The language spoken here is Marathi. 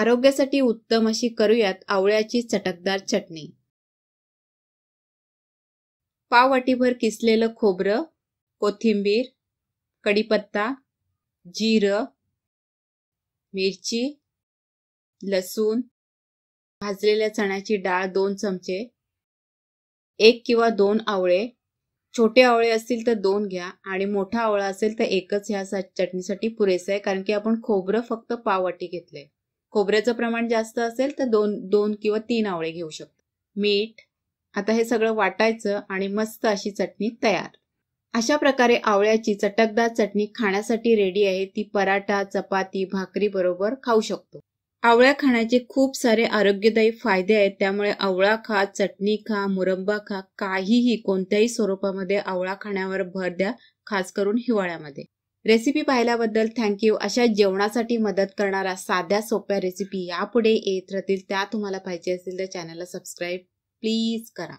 आरोग्यासाठी उत्तम अशी करूयात आवळ्याची चटकदार चटणी पाववाटीभर किसलेलं खोबरं कोथिंबीर कढीपत्ता जिरं मिरची लसूण भाजलेल्या चण्याची डाळ दोन चमचे एक किंवा दोन आवळे छोटे आवळे असतील तर दोन घ्या आणि मोठा आवळा असेल तर एकच ह्या चटणीसाठी पुरेसा आहे कारण की आपण खोबरं फक्त पाव वाटी घेतलंय खोबऱ्याचं प्रमाण जास्त असेल तर दोन दोन किंवा तीन आवळे घेऊ शकतो मीठ आता हे सगळं वाटायचं आणि मस्त अशी चटणी तयार अशा प्रकारे आवळ्याची चटकदार चटणी खाण्यासाठी रेडी आहे ती पराठा चपाती भाकरी बरोबर खाऊ शकतो आवळ्या खाण्याचे खूप सारे आरोग्यदायी फायदे आहेत त्यामुळे आवळा खा चटणी खा मुरंबा खा काहीही कोणत्याही स्वरूपामध्ये आवळा खाण्यावर भर द्या खास करून हिवाळ्यामध्ये रेसिपी पाहिल्याबद्दल थँक्यू अशा जेवणासाठी मदत करणाऱ्या साध्या सोप्या रेसिपी यापुढे येत राहतील त्या तुम्हाला पाहिजे असतील तर चॅनलला सबस्क्राईब प्लीज करा